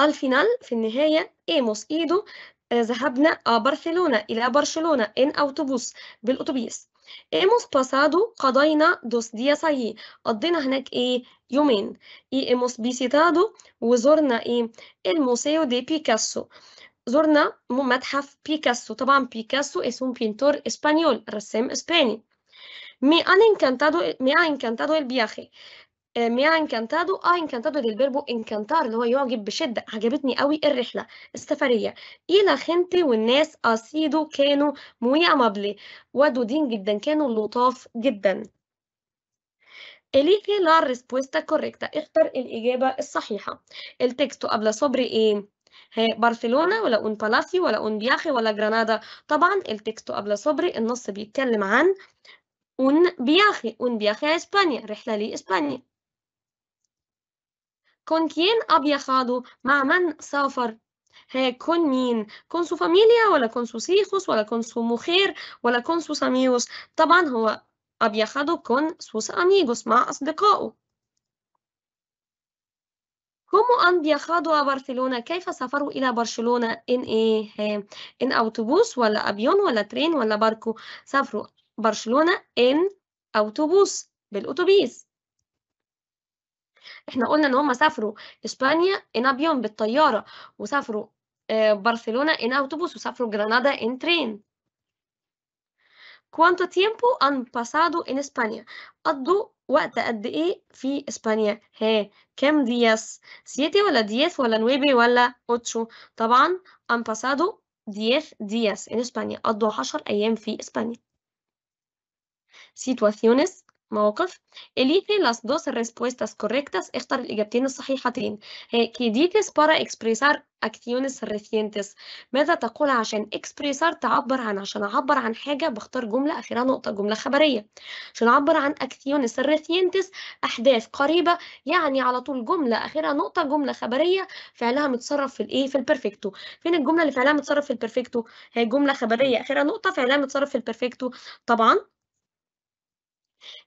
Al final, في النهاية hemos ido, ذهبنا a Barcelona, إلى برشلونة en autobús, بالأوتوبيس Hemos pasado, قضينا dos días allí. قضينا هناك يومين. Y hemos visitado وزرنا el museo de Picasso زرنا متحف Picasso. طبعا Picasso es un pintor español, رسام español. Me, han encantado, me ha encantado el viaje. ميا انكانتادو اه انكانتادو del verbo انكانتار اللي هو يعجب بشدة عجبتني قوي الرحلة السفرية إلى خنتي والناس أسيدو كانوا موي أمابلي ودودين جدا كانوا لطاف جدا اليكي لا ريسبوستا كوريكتا اختر الإجابة الصحيحة. التكستو قبل صبري ايه إيه؟ برشلونة ولا اون بالاسي ولا اون بياخي ولا جرانادا طبعا التكست قبل صبري النص بيتكلم عن اون بياخي اون بياخي اسبانيا رحلة لإسبانيا كون كين ha خادو مع من سافر كون مين كون سو familia ولا كون سو سيخوس ولا كون سو mujer ولا كون سو amigos طبعا هو ha خادو كون سو amigos مع أصدقائه كومو أن viajado برشلونة كيف سافروا إلى برشلونة؟ إن إيه؟ إن أوتوبوس ولا أبيون ولا ترين ولا باركو؟ سافروا برشلونة إن أوتوبوس بالأوتوبيس احنا قلنا ان هم سافروا اسبانيا ان ابيون بالطياره وسافروا آه، برشلونه ان اوتوبوس وسافروا جرانادا ان ترين كوانتو تيمبو ان باسادو ان اسبانيا قضوا وقت قد ايه في اسبانيا ها كام دياس سيتي ولا دياس ولا نويبي ولا اوتشو طبعا ان باسادو دياس دياس ان اسبانيا قضوا 10 ايام في اسبانيا situaciones مواقف Elige las dos respuestas correctas اختر الإجابتين الصحيحتين que dices para expresar acciones recientes ماذا تقول عشان expresar تعبر عن عشان أعبر عن حاجة بختار جملة أخيرة نقطة جملة خبرية عشان أعبر عن acciones recientes أحداث قريبة يعني على طول جملة أخيرة نقطة جملة خبرية فعلها متصرف في الإيه في البرفكتو فين الجملة اللي فعلها متصرف في البرفكتو هي جملة خبرية أخيرة نقطة فعلها متصرف في البرفكتو طبعا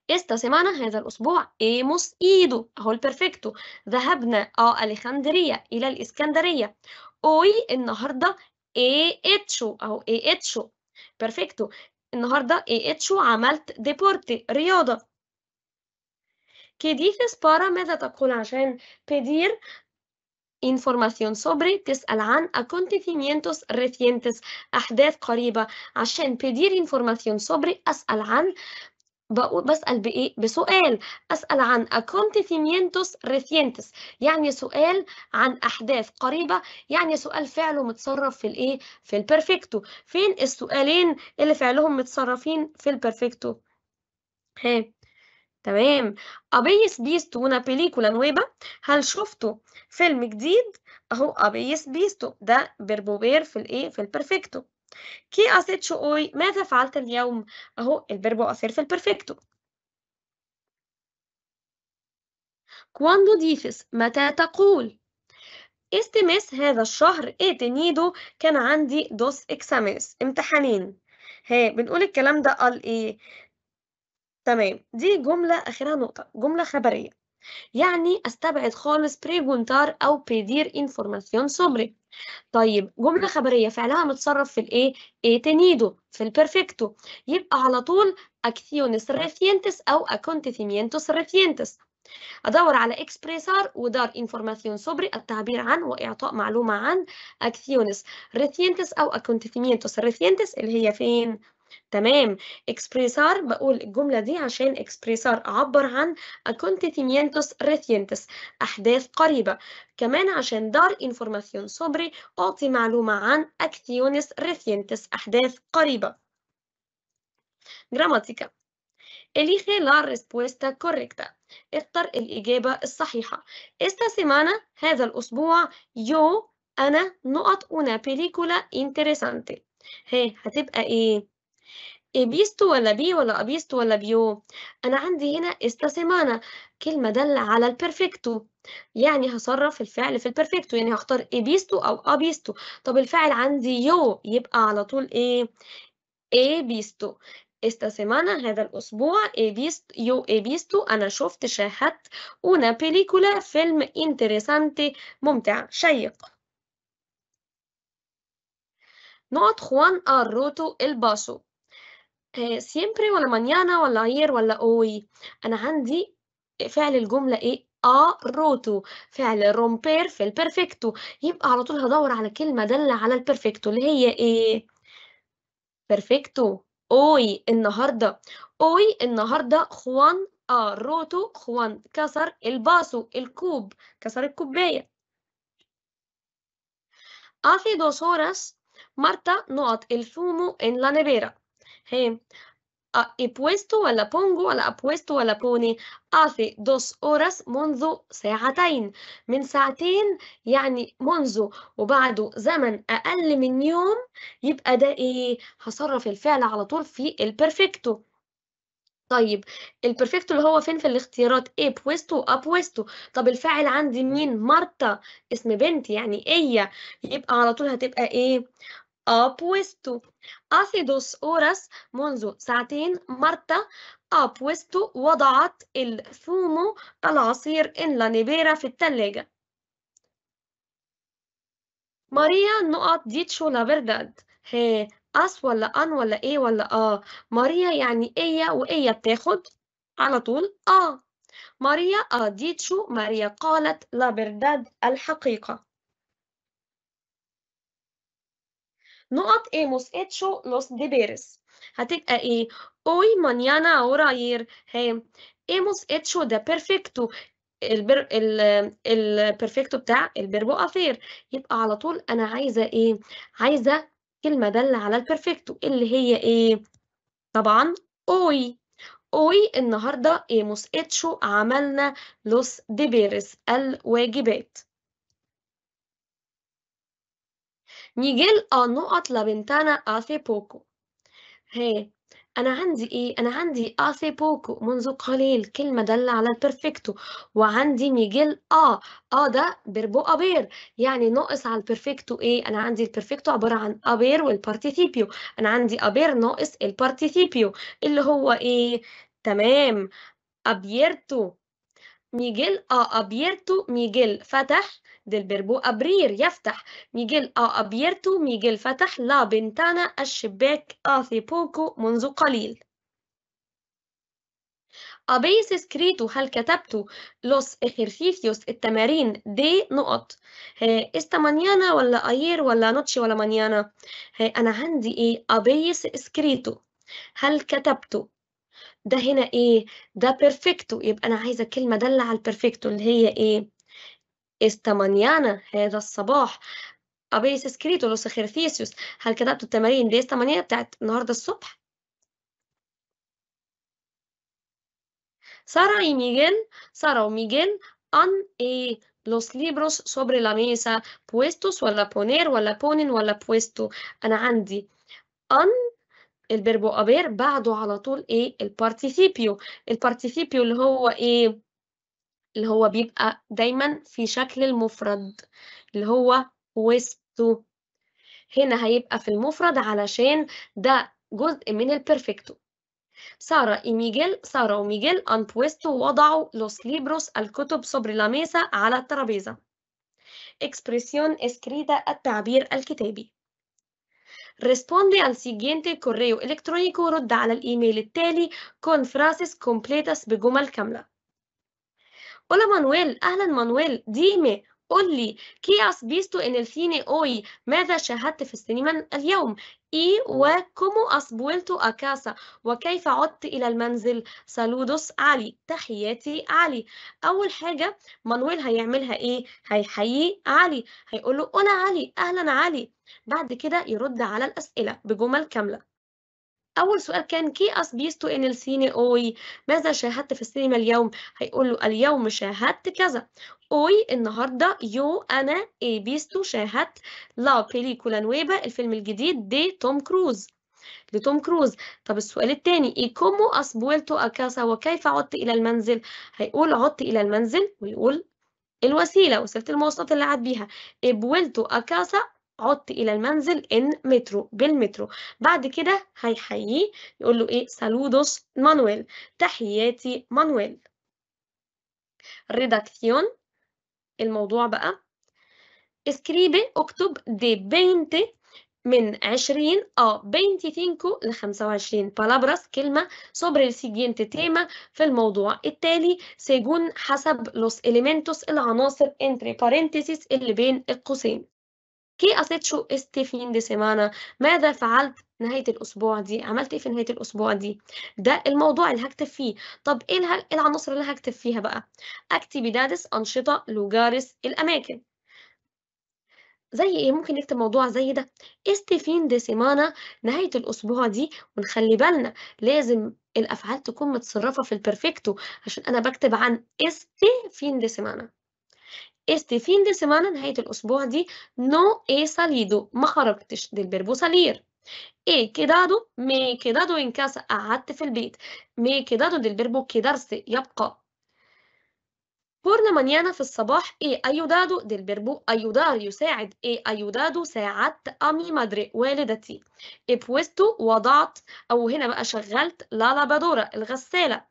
esta semana هذا الأسبوع hemos ido أهو perfecto, ذهبنا a Alejandría إلى الإسكندرية hoy النهاردة he hecho أهو he hecho perfecto النهاردة he hecho عملت deporte, رياضة que dices para ماذا تقول عشان pedir información sobre تسأل عن acontecimientos recientes أحداث قريبة عشان pedir información sobre أسأل عن بسأل بإيه؟ بسؤال أسأل عن acontecimientos recientes يعني سؤال عن أحداث قريبة يعني سؤال فعله متصرف في الإيه؟ في البرفكتو فين السؤالين اللي فعلهم متصرفين في البرفكتو؟ ها تمام أبيس بيستو una película هل شفتوا فيلم جديد؟ أهو أبيس بيستو ده بربوبير في الإيه؟ في البرفكتو كي شو أوي ماذا فعلت اليوم أهو البربو أثير في البرفكتو كواندو ديفيس متى تقول استمس هذا الشهر ايه تنيدو كان عندي دوس إكسامس امتحانين ها بنقول الكلام ده قال ايه تمام دي جملة آخرها نقطة جملة خبرية يعني أستبعد خالص preguntar أو بيدير información sobre طيب جملة خبرية فعلها متصرف في الإيه؟ إيه تنيدو في البرفكتو يبقى على طول acciones recientes أو acontecimientos recientes أدور على إكسبريسار ودار انفورماسيون سوبري التعبير عن وإعطاء معلومة عن acciones recientes أو acontecimientos recientes اللي هي فين؟ تمام اكسبريسار بقول الجملة دي عشان اكسبريسار أعبر عن acontecimientos recientes أحداث قريبة كمان عشان دار información sobre أعطي معلومة عن acciones recientes أحداث قريبة جراماتيكا Elige la respuesta correcta. اختر الإجابة الصحيحة. Esta semana هذا الأسبوع yo أنا نقط una película interesante. هي هتبقى إيه؟ إبيستو ولا بي ولا أبيستو ولا بيو أنا عندي هنا استا سيمانا كلمة دالة على البرفكتو يعني هصرف الفعل في البرفكتو يعني هختار إبيستو أو أبيستو طب الفعل عندي يو يبقى على طول إيه إبيستو استا سيمانا هذا الأسبوع إبيستو يو إبيستو أنا شفت شاهدت اونا بليكولا فيلم إنتريسانتي ممتع شيق نقط خوان الروتو الباسو eh, آه، siempre ولا mañana ولا ayer ولا hoy أنا عندي فعل الجملة إيه a roto فعل romper في البرفكتو يبقى على طول هدور على كلمة دالة على البرفكتو اللي هي إيه بيرفكتو اوي النهارده اوي النهارده خوان أ روتو خوان كسر الباسو الكوب كسر الكوبايه hace dos horas Marta no hat el zumo en la nevera Hey, he puesto ولا pongo ولا apuesto ولا pone hace dos horas منذ ساعتين من ساعتين يعني منذ وبعده زمن أقل من يوم يبقى ده إيه هصرف الفعل على طول في البرفكتو طيب البرفكتو اللي هو فين في الاختيارات ايه بويستو ابويستو طب الفاعل عندي مين مارتا اسم بنت يعني ايه يبقى على طول هتبقى ايه ha puesto. Hace dos horas منذ ساعتين مرتا ha وضعت الثوم العصير en la nevera في الثلاجة. ماريا نقط ديتشو لا verdad. هي أس ولا أن ولا إيه ولا آه. ماريا يعني إيه وإيه بتاخد على طول آه. ماريا أديتشو ماريا قالت لا برداد الحقيقة. نقط ايموس اتشو لوس deberes هتبقى ايه eh, hoy mañana ahora ayer ها eh, hemos اتشو ده بيرفكتو البر... ال... البرفكتو بتاع البربو افير يبقى على طول انا عايزه ايه عايزه كلمه داله على البرفكتو اللي هي ايه طبعا اوي اوي النهارده ايموس اتشو عملنا لوس ديبيرس الواجبات Miguel أ نقط ventana hace poco. هي أنا عندي إيه؟ أنا عندي hace poco منذ قليل كلمة دالة على البرفكتو وعندي ميجيل آه آه ده بيربو أبير يعني ناقص على البرفكتو إيه؟ أنا عندي البرفكتو عبارة عن أبير والبارتيثيبيو أنا عندي أبير ناقص البارتيثيبيو اللي هو إيه؟ تمام أبيرتو ميجيل ا ابيرتو ميجيل فتح del verbo abrir يفتح ميجيل ا ابيرتو ميجيل فتح لا بنتانا الشباك hace poco منذ قليل أبيس escrito هل كتبت los ejercicios التمارين دي نقط استا مانيانا ولا أير ولا نوتشي ولا مانيانا انا عندي ايه أبيس escrito هل كتبت ده هنا ايه ده بيرفكتو يبقى انا عايزه كلمه داله على البيرفكتو اللي هي ايه استمانيانا هذا الصباح ابيس سكريتو لوس خيرثيسيوس هل كتبت التمارين دي استمانيانا بتاعت النهارده الصبح سارة اي ميغيل سارة وميغيل ان اي لوس ليبروس سوبري لا ميسا puestos ولا بونير ولا بونين ولا puesto انا عندي ان الفيربو ابير بعده على طول ايه البارتيسيبيو البارتيسيبيو اللي هو ايه اللي هو بيبقى دايما في شكل المفرد اللي هو ويستو هنا هيبقى في المفرد علشان ده جزء من البرفكتو سارة إيميجيل سارة وميجيل أن بويستو وضعوا لوس ليبروس الكتب صبر لاميسا على الترابيزة إكسبريسيون escrita التعبير الكتابي Responde al siguiente correo electrónico رد على الإيميل التالي con frases completas بجمل كاملة Hola Manuel, أهلا Manuel, dime, قل لي, ¿qué has visto en el cine hoy? ماذا شاهدت في السينما اليوم؟ Y إيه وكومو اسبولتو أكاسا وكيف عدت إلى المنزل سالودوس علي تحياتي علي أول حاجة مانويل هيعملها إيه هيحيي علي هيقول له أنا علي أهلا علي بعد كده يرد على الأسئلة بجمل كاملة أول سؤال كان كي أسبيستو إن السيني أوي ماذا شاهدت في السينما اليوم هيقول له اليوم شاهدت كذا أوي النهاردة يو أنا إي بيستو شاهدت لا بيليكولا نويبا الفيلم الجديد دي توم كروز لتوم كروز طب السؤال التاني اي كومو اسبولتو اكاسا وكيف عدت الى المنزل هيقول عدت الى المنزل ويقول الوسيلة وسيلة المواصلات اللي عاد بيها إبولتو أكاسا عدت إلى المنزل إن مترو بالمترو بعد كده هيحييه يقول له إيه سالودوس مانويل تحياتي مانويل ريداكسيون الموضوع بقى اسكريبي اكتب دي بينتي من 20 اه تينكو ل 25 بالابراس كلمة سوبر el تيما في الموضوع التالي سيجون حسب لوس اليمنتوس العناصر انتري parentheses اللي بين القوسين كي شو este فين دي سيمانا ماذا فعلت نهاية الأسبوع دي عملت إيه في نهاية الأسبوع دي ده الموضوع اللي هكتب فيه طب إيه, إيه العناصر اللي هكتب فيها بقى أكتيفيدادس أنشطة لوجارس الأماكن زي ايه ممكن نكتب موضوع زي ده استفين دي سيمانا نهاية الأسبوع دي ونخلي بالنا لازم الأفعال تكون متصرفة في البرفكتو عشان أنا بكتب عن استفين دي سيمانا este fin de semana نهاية الأسبوع دي no he salido ما خرجتش del verbo salir he quedado me he quedado en casa قعدت في البيت me he quedado del verbo quedarse يبقى por la mañana في الصباح he ayudado del verbo ayudar يساعد he ayudado ساعدت a mi madre والدتي he puesto وضعت أو هنا بقى شغلت la lavadora الغسالة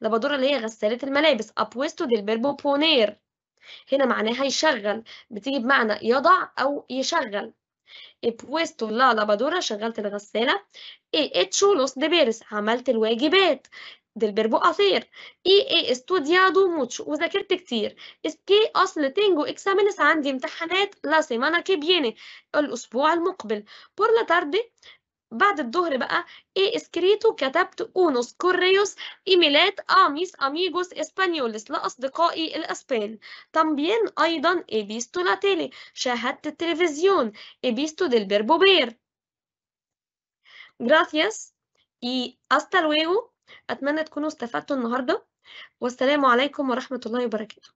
لابادورا اللي هي غسالة الملابس أبويستو دي البربو بونير هنا معناها يشغل بتيجي بمعنى يضع أو يشغل بويستو لا لابادورا شغلت الغسالة إي إتشو لوس ديبيرس عملت الواجبات دي البربو أثير إي إي استودياتو موتشو وذاكرت كتير إسكي أصل تينجو إكسامينس عندي امتحانات لا سيمانا كي بيني الأسبوع المقبل بور لا تاردي بعد الظهر بقى ايه اسكريتو كتبت اونوس كوريوس ايميلات اميس اميجوس اسبانيولس لاصدقائي الاسبان تامبيان ايضا ابيستو لا تيلي شاهدت التلفزيون ابيستو ديل بير gracias إي أستا لويو اتمنى تكونوا استفدتوا النهارده والسلام عليكم ورحمه الله وبركاته